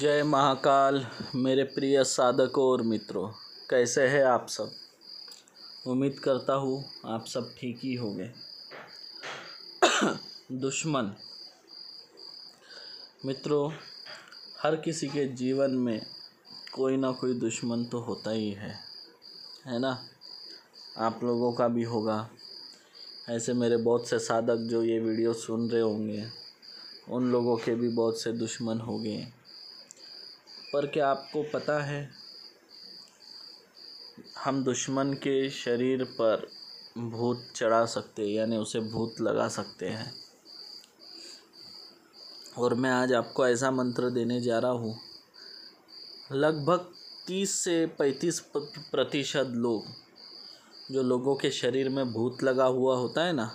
जय महाकाल मेरे प्रिय साधकों और मित्रों कैसे हैं आप सब उम्मीद करता हूँ आप सब ठीक ही होंगे दुश्मन मित्रों हर किसी के जीवन में कोई ना कोई दुश्मन तो होता ही है है ना आप लोगों का भी होगा ऐसे मेरे बहुत से साधक जो ये वीडियो सुन रहे होंगे उन लोगों के भी बहुत से दुश्मन हो गए पर क्या आपको पता है हम दुश्मन के शरीर पर भूत चढ़ा सकते हैं यानी उसे भूत लगा सकते हैं और मैं आज आपको ऐसा मंत्र देने जा रहा हूँ लगभग तीस से पैंतीस प्रतिशत लोग जो लोगों के शरीर में भूत लगा हुआ होता है ना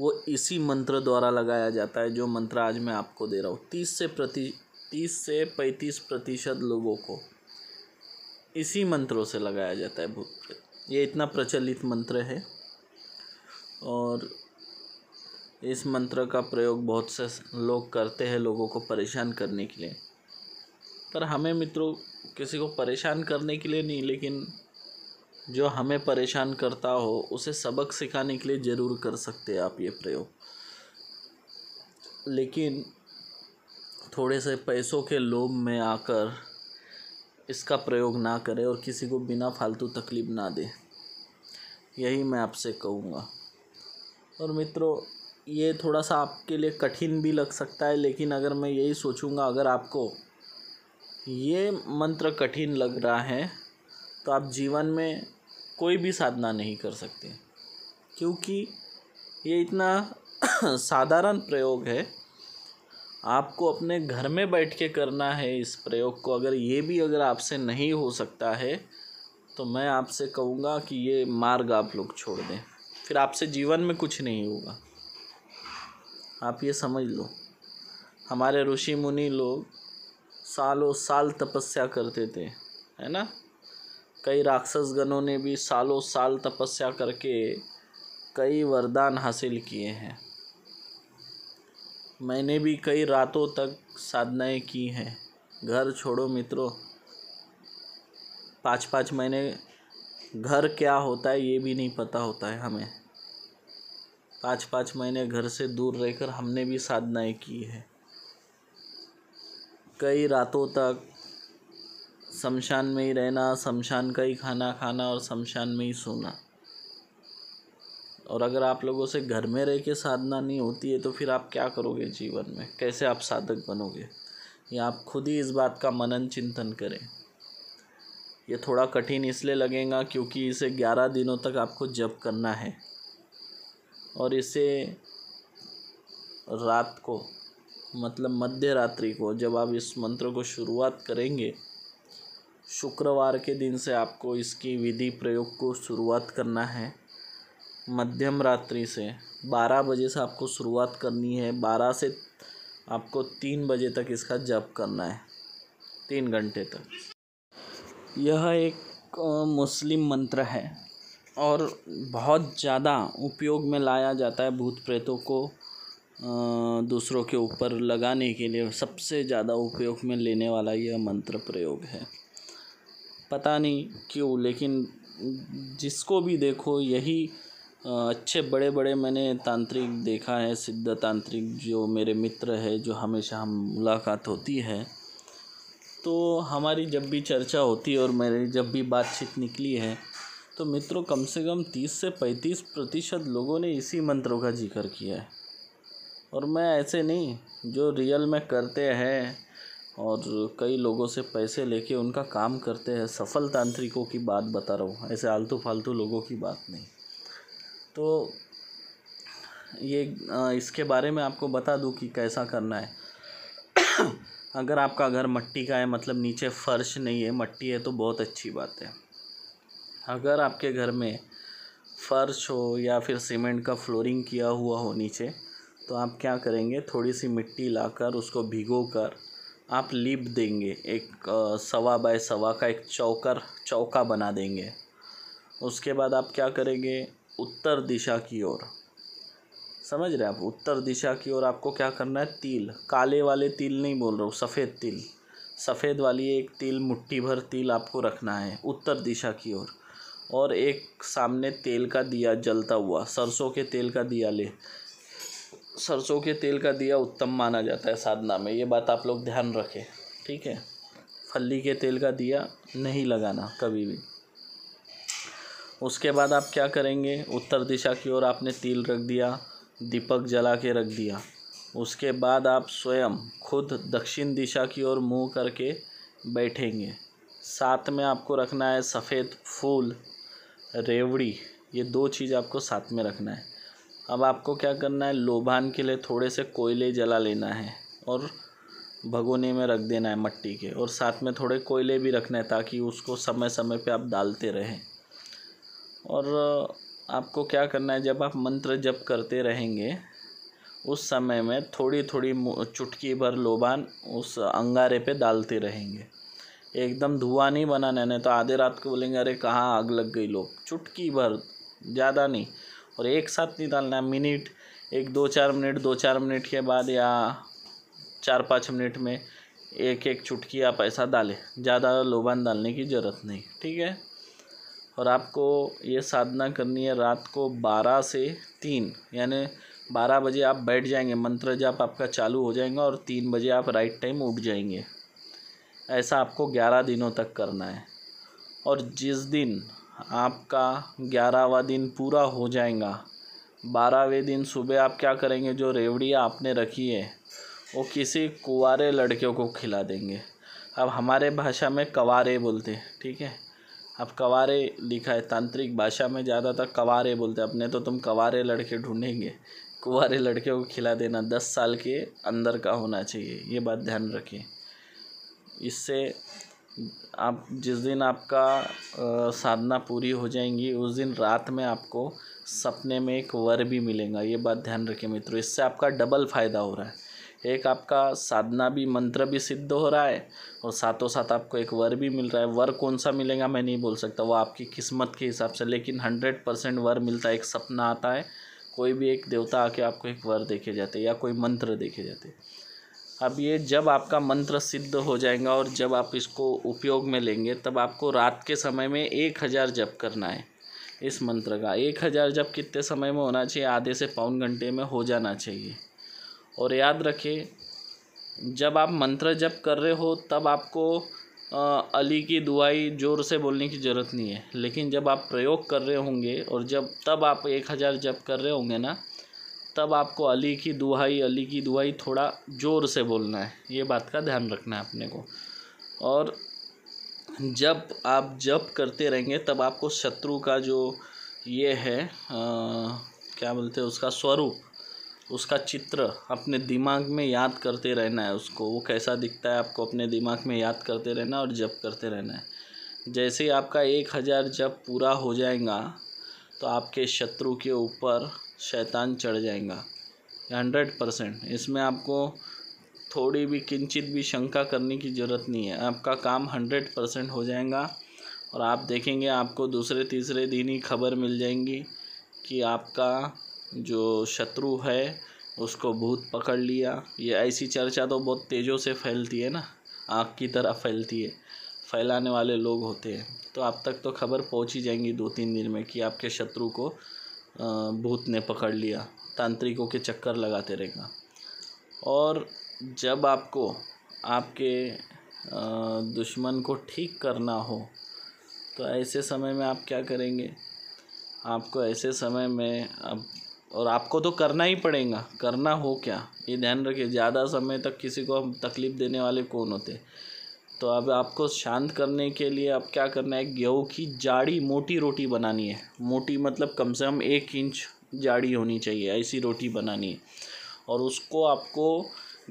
वो इसी मंत्र द्वारा लगाया जाता है जो मंत्र आज मैं आपको दे रहा हूँ तीस से प्रति तीस से पैंतीस प्रतिशत लोगों को इसी मंत्रों से लगाया जाता है भूत प्रेत ये इतना प्रचलित मंत्र है और इस मंत्र का प्रयोग बहुत से लोग करते हैं लोगों को परेशान करने के लिए पर हमें मित्रों किसी को परेशान करने के लिए नहीं लेकिन जो हमें परेशान करता हो उसे सबक सिखाने के लिए ज़रूर कर सकते हैं आप ये प्रयोग लेकिन थोड़े से पैसों के लोभ में आकर इसका प्रयोग ना करें और किसी को बिना फालतू तकलीफ़ ना दे यही मैं आपसे कहूँगा और मित्रों ये थोड़ा सा आपके लिए कठिन भी लग सकता है लेकिन अगर मैं यही सोचूंगा अगर आपको ये मंत्र कठिन लग रहा है तो आप जीवन में कोई भी साधना नहीं कर सकते क्योंकि ये इतना साधारण प्रयोग है आपको अपने घर में बैठ के करना है इस प्रयोग को अगर ये भी अगर आपसे नहीं हो सकता है तो मैं आपसे कहूँगा कि ये मार्ग आप लोग छोड़ दें फिर आपसे जीवन में कुछ नहीं होगा आप ये समझ लो हमारे ऋषि मुनि लोग सालों साल तपस्या करते थे है ना कई राक्षस गणों ने भी सालों साल तपस्या करके कई वरदान हासिल किए हैं मैंने भी कई रातों तक साधनाएँ की हैं घर छोड़ो मित्रों पाँच पाँच महीने घर क्या होता है ये भी नहीं पता होता है हमें पाँच पाँच महीने घर से दूर रहकर हमने भी साधनाएँ की है कई रातों तक शमशान में ही रहना शमशान का ही खाना खाना और शमशान में ही सोना और अगर आप लोगों से घर में रह के साधना नहीं होती है तो फिर आप क्या करोगे जीवन में कैसे आप साधक बनोगे या आप खुद ही इस बात का मनन चिंतन करें ये थोड़ा कठिन इसलिए लगेगा क्योंकि इसे ग्यारह दिनों तक आपको जप करना है और इसे रात को मतलब मध्य रात्रि को जब आप इस मंत्र को शुरुआत करेंगे शुक्रवार के दिन से आपको इसकी विधि प्रयोग को शुरुआत करना है मध्यम रात्रि से बारह बजे से आपको शुरुआत करनी है बारह से आपको तीन बजे तक इसका जप करना है तीन घंटे तक यह एक मुस्लिम मंत्र है और बहुत ज़्यादा उपयोग में लाया जाता है भूत प्रेतों को दूसरों के ऊपर लगाने के लिए सबसे ज़्यादा उपयोग में लेने वाला यह मंत्र प्रयोग है पता नहीं क्यों लेकिन जिसको भी देखो यही अच्छे बड़े बड़े मैंने तांत्रिक देखा है सिद्ध तांत्रिक जो मेरे मित्र है जो हमेशा हम मुलाकात होती है तो हमारी जब भी चर्चा होती है और मेरी जब भी बातचीत निकली है तो मित्रों कम से कम तीस से पैंतीस प्रतिशत लोगों ने इसी मंत्रों का जिक्र किया है और मैं ऐसे नहीं जो रियल में करते हैं और कई लोगों से पैसे लेके उनका काम करते हैं सफल तांत्रिकों की बात बता रहा हूँ ऐसे आलतू फालतू लोगों की बात नहीं तो ये इसके बारे में आपको बता दूँ कि कैसा करना है अगर आपका घर मट्टी का है मतलब नीचे फर्श नहीं है मट्टी है तो बहुत अच्छी बात है अगर आपके घर में फर्श हो या फिर सीमेंट का फ्लोरिंग किया हुआ हो नीचे तो आप क्या करेंगे थोड़ी सी मिट्टी लाकर उसको भिगो कर आप लीप देंगे एक सवा बाय सवा का एक चौकर चौका बना देंगे उसके बाद आप क्या करेंगे उत्तर दिशा की ओर समझ रहे आप उत्तर दिशा की ओर आपको क्या करना है तिल काले वाले तिल नहीं बोल रहा हूँ सफ़ेद तिल सफ़ेद वाली एक तिल मुट्ठी भर तिल आपको रखना है उत्तर दिशा की ओर और एक सामने तेल का दिया जलता हुआ सरसों के तेल का दिया ले सरसों के तेल का दिया उत्तम माना जाता है साधना में ये बात आप लोग ध्यान रखें ठीक है फली के तेल का दिया नहीं लगाना कभी भी उसके बाद आप क्या करेंगे उत्तर दिशा की ओर आपने तिल रख दिया दीपक जला के रख दिया उसके बाद आप स्वयं खुद दक्षिण दिशा की ओर मुंह करके बैठेंगे साथ में आपको रखना है सफ़ेद फूल रेवड़ी ये दो चीज़ आपको साथ में रखना है अब आपको क्या करना है लोभान के लिए थोड़े से कोयले जला लेना है और भगोने में रख देना है मट्टी के और साथ में थोड़े कोयले भी रखना है ताकि उसको समय समय पे आप डालते रहें और आपको क्या करना है जब आप मंत्र जप करते रहेंगे उस समय में थोड़ी थोड़ी चुटकी भर लोबान उस अंगारे पे डालते रहेंगे एकदम धुआं नहीं बनाने नहीं तो आधे रात को बोलेंगे अरे कहाँ आग लग गई लोग चुटकी भर ज़्यादा नहीं और एक साथ नहीं डालना है मिनट एक दो चार मिनट दो चार मिनट के बाद या चार पाँच मिनट में एक एक चुटकी आप ऐसा डालें ज़्यादा लोबान डालने की ज़रूरत नहीं ठीक है और आपको ये साधना करनी है रात को बारह से तीन यानी बारह बजे आप बैठ जाएंगे मंत्र जाप आपका चालू हो जाएगा और तीन बजे आप राइट टाइम उठ जाएंगे ऐसा आपको ग्यारह दिनों तक करना है और जिस दिन आपका ग्यारहवा दिन पूरा हो जाएगा बारहवें दिन सुबह आप क्या करेंगे जो रेवड़ियाँ आपने रखी है वो किसी कुवारे लड़के को खिला देंगे अब हमारे भाषा में कवारे बोलते हैं ठीक है अब कवारे लिखा है तांत्रिक भाषा में ज़्यादातर कवारे बोलते हैं अपने तो तुम कवारे लड़के ढूंढेंगे कुंवारे लड़के को खिला देना दस साल के अंदर का होना चाहिए ये बात ध्यान रखें इससे आप जिस दिन आपका आ, साधना पूरी हो जाएंगी उस दिन रात में आपको सपने में एक वर भी मिलेगा ये बात ध्यान रखें मित्रों इससे आपका डबल फ़ायदा हो रहा है एक आपका साधना भी मंत्र भी सिद्ध हो रहा है और साथों साथ आपको एक वर भी मिल रहा है वर कौन सा मिलेगा मैं नहीं बोल सकता वो आपकी किस्मत के हिसाब से लेकिन हंड्रेड परसेंट वर मिलता है एक सपना आता है कोई भी एक देवता आके आपको एक वर देखे जाते या कोई मंत्र देखे जाते अब ये जब आपका मंत्र सिद्ध हो जाएगा और जब आप इसको उपयोग में लेंगे तब आपको रात के समय में एक हज़ार जप करना है इस मंत्र का एक हज़ार जब कितने समय में होना चाहिए आधे से पौन घंटे में हो जाना चाहिए और याद रखें जब आप मंत्र जप कर रहे हो तब आपको आ, अली की दुआई ज़ोर से बोलने की ज़रूरत नहीं है लेकिन जब आप प्रयोग कर रहे होंगे और जब तब आप एक हज़ार जप कर रहे होंगे ना तब आपको अली की दुहाई अली की दुहाई थोड़ा ज़ोर से बोलना है ये बात का ध्यान रखना है अपने को और जब आप जप करते रहेंगे तब आपको शत्रु का जो ये है आ, क्या बोलते हैं उसका स्वरूप उसका चित्र अपने दिमाग में याद करते रहना है उसको वो कैसा दिखता है आपको अपने दिमाग में याद करते रहना और जप करते रहना है जैसे ही आपका एक हज़ार जप पूरा हो जाएगा तो आपके शत्रु के ऊपर शैतान चढ़ जाएगा हंड्रेड परसेंट इसमें आपको थोड़ी भी किंचित भी शंका करने की ज़रूरत नहीं है आपका काम हंड्रेड परसेंट हो जाएगा और आप देखेंगे आपको दूसरे तीसरे दिन ही खबर मिल जाएंगी कि आपका जो शत्रु है उसको भूत पकड़ लिया ये ऐसी चर्चा तो बहुत तेज़ों से फैलती है ना आग की तरह फैलती है फैलाने वाले लोग होते हैं तो आप तक तो खबर पहुँच ही जाएंगी दो तीन दिन में कि आपके शत्रु को भूत ने पकड़ लिया तांत्रिकों के चक्कर लगाते रहेगा और जब आपको आपके दुश्मन को ठीक करना हो तो ऐसे समय में आप क्या करेंगे आपको ऐसे समय में अब और आपको तो करना ही पड़ेगा करना हो क्या ये ध्यान रखिए ज़्यादा समय तक किसी को हम तकलीफ़ देने वाले कौन होते तो अब आपको शांत करने के लिए अब क्या करना है गेहूँ की जाड़ी मोटी रोटी बनानी है मोटी मतलब कम से कम एक इंच जाड़ी होनी चाहिए ऐसी रोटी बनानी है और उसको आपको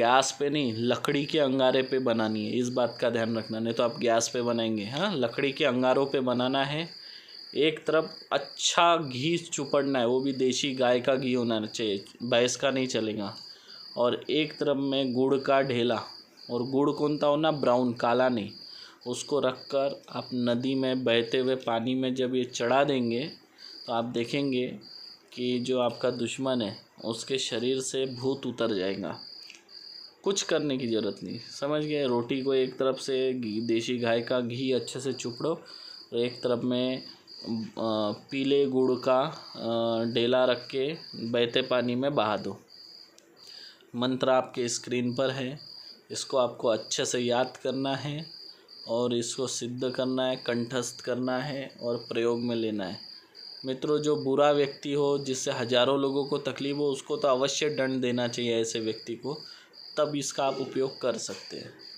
गैस पे नहीं लकड़ी के अंगारे पे बनानी है इस बात का ध्यान रखना नहीं तो आप गैस पे बनाएंगे हाँ लकड़ी के अंगारों पे बनाना है एक तरफ अच्छा घी चुपड़ना है वो भी देसी गाय का घी होना चाहिए भैंस का नहीं चलेगा और एक तरफ में गुड़ का ढेला और गुड़ कौन सा होना ब्राउन काला नहीं उसको रख कर आप नदी में बहते हुए पानी में जब ये चढ़ा देंगे तो आप देखेंगे कि जो आपका दुश्मन है उसके शरीर से भूत उतर जाएगा कुछ करने की ज़रूरत नहीं समझ गए रोटी को एक तरफ से घी देसी गाय का घी अच्छे से चुपड़ो और एक तरफ में पीले गुड़ का डेला रख के बहते पानी में बहा दो मंत्र आपके स्क्रीन पर है इसको आपको अच्छे से याद करना है और इसको सिद्ध करना है कंठस्थ करना है और प्रयोग में लेना है मित्रों जो बुरा व्यक्ति हो जिससे हजारों लोगों को तकलीफ हो उसको तो अवश्य दंड देना चाहिए ऐसे व्यक्ति को तब इसका आप उपयोग कर सकते हैं